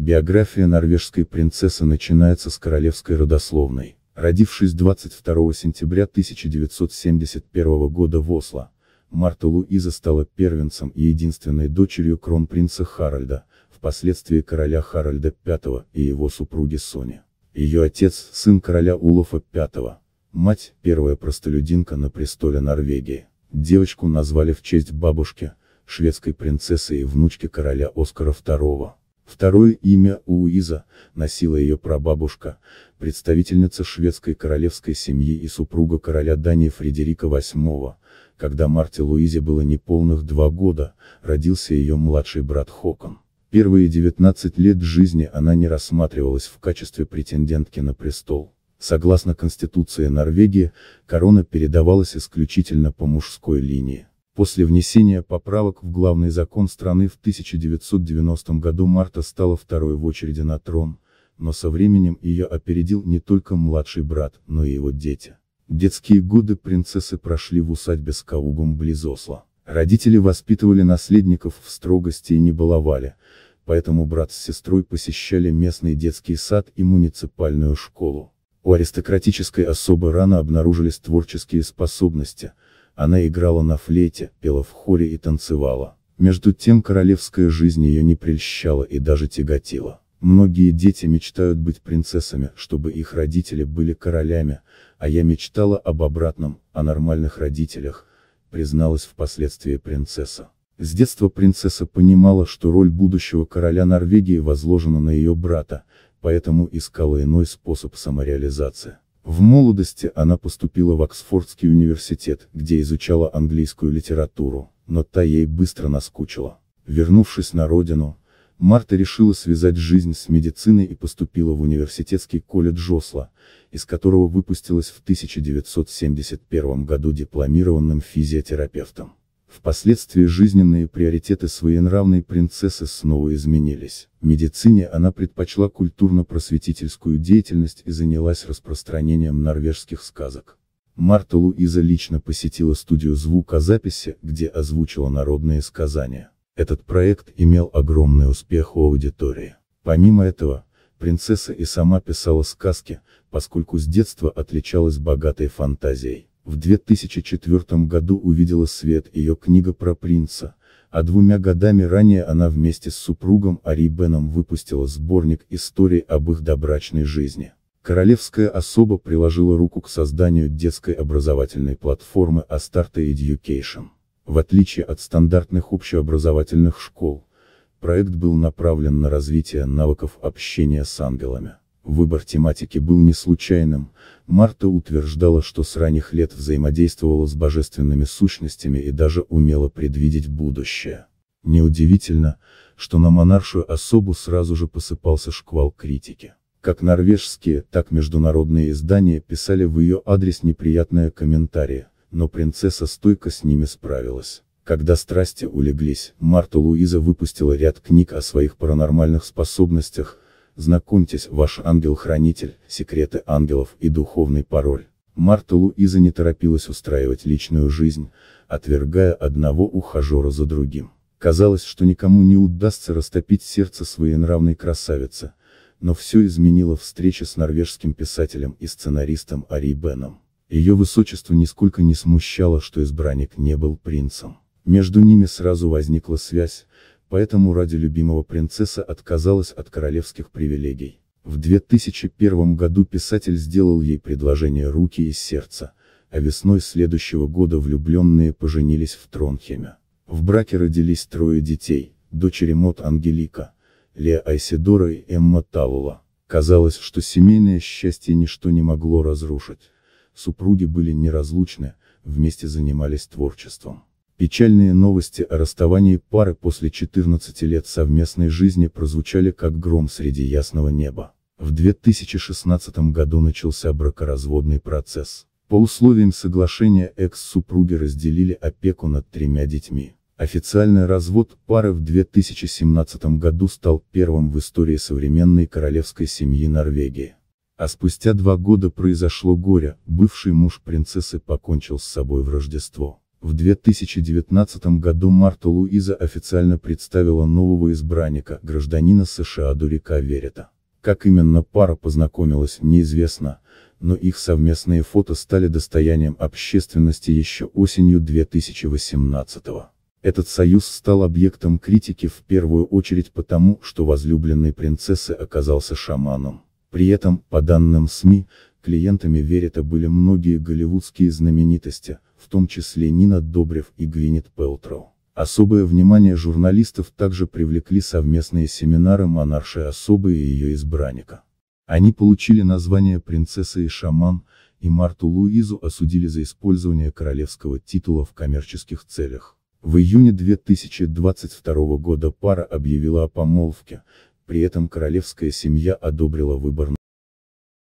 Биография норвежской принцессы начинается с королевской родословной. Родившись 22 сентября 1971 года в Осло, Марта Луиза стала первенцем и единственной дочерью кронпринца Харальда, впоследствии короля Харальда V и его супруги Сони. Ее отец – сын короля Улофа V, мать – первая простолюдинка на престоле Норвегии. Девочку назвали в честь бабушки, шведской принцессы и внучки короля Оскара II. Второе имя Луиза носила ее прабабушка, представительница шведской королевской семьи и супруга короля Дании Фредерика VIII. Когда Марте Луизе было неполных два года, родился ее младший брат Хокон. Первые 19 лет жизни она не рассматривалась в качестве претендентки на престол. Согласно Конституции Норвегии, корона передавалась исключительно по мужской линии. После внесения поправок в главный закон страны в 1990 году Марта стала второй в очереди на трон, но со временем ее опередил не только младший брат, но и его дети. Детские годы принцессы прошли в усадьбе с Каугом близ Осло. Родители воспитывали наследников в строгости и не баловали, поэтому брат с сестрой посещали местный детский сад и муниципальную школу. У аристократической особы рано обнаружились творческие способности – она играла на флейте, пела в хоре и танцевала. Между тем королевская жизнь ее не прельщала и даже тяготила. Многие дети мечтают быть принцессами, чтобы их родители были королями, а я мечтала об обратном, о нормальных родителях, призналась впоследствии принцесса. С детства принцесса понимала, что роль будущего короля Норвегии возложена на ее брата, поэтому искала иной способ самореализации. В молодости она поступила в Оксфордский университет, где изучала английскую литературу, но та ей быстро наскучила. Вернувшись на родину, Марта решила связать жизнь с медициной и поступила в университетский колледж Осло, из которого выпустилась в 1971 году дипломированным физиотерапевтом. Впоследствии жизненные приоритеты своенравной принцессы снова изменились. В медицине она предпочла культурно-просветительскую деятельность и занялась распространением норвежских сказок. Марта Луиза лично посетила студию звукозаписи, где озвучила народные сказания. Этот проект имел огромный успех у аудитории. Помимо этого, принцесса и сама писала сказки, поскольку с детства отличалась богатой фантазией. В 2004 году увидела свет ее книга про принца, а двумя годами ранее она вместе с супругом Ари Беном выпустила сборник историй об их добрачной жизни. Королевская особа приложила руку к созданию детской образовательной платформы Astarte Education. В отличие от стандартных общеобразовательных школ, проект был направлен на развитие навыков общения с ангелами. Выбор тематики был не случайным, Марта утверждала, что с ранних лет взаимодействовала с божественными сущностями и даже умела предвидеть будущее. Неудивительно, что на монаршую особу сразу же посыпался шквал критики. Как норвежские, так международные издания писали в ее адрес неприятные комментарии, но принцесса стойко с ними справилась. Когда страсти улеглись, Марта Луиза выпустила ряд книг о своих паранормальных способностях, Знакомьтесь, ваш ангел-хранитель, секреты ангелов и духовный пароль. Марта Луиза не торопилась устраивать личную жизнь, отвергая одного ухажера за другим. Казалось, что никому не удастся растопить сердце своенравной красавицы, но все изменило встреча с норвежским писателем и сценаристом Ари Беном. Ее высочество нисколько не смущало, что избранник не был принцем. Между ними сразу возникла связь, поэтому ради любимого принцесса отказалась от королевских привилегий. В 2001 году писатель сделал ей предложение руки и сердца, а весной следующего года влюбленные поженились в Тронхеме. В браке родились трое детей, дочери Мот Ангелика, Леа Айсидора и Эмма Тавула. Казалось, что семейное счастье ничто не могло разрушить. Супруги были неразлучны, вместе занимались творчеством. Печальные новости о расставании пары после 14 лет совместной жизни прозвучали как гром среди ясного неба. В 2016 году начался бракоразводный процесс. По условиям соглашения экс-супруги разделили опеку над тремя детьми. Официальный развод пары в 2017 году стал первым в истории современной королевской семьи Норвегии. А спустя два года произошло горе, бывший муж принцессы покончил с собой в Рождество. В 2019 году Марта Луиза официально представила нового избранника, гражданина США Дурика Верета. Как именно пара познакомилась, неизвестно, но их совместные фото стали достоянием общественности еще осенью 2018 года. Этот союз стал объектом критики в первую очередь потому, что возлюбленный принцессы оказался шаманом. При этом, по данным СМИ, клиентами Верета были многие голливудские знаменитости, в том числе Нина Добрев и Гвинет Пелтроу. Особое внимание журналистов также привлекли совместные семинары монарши особы и ее избранника. Они получили название «Принцесса и шаман», и Марту Луизу осудили за использование королевского титула в коммерческих целях. В июне 2022 года пара объявила о помолвке, при этом королевская семья одобрила выбор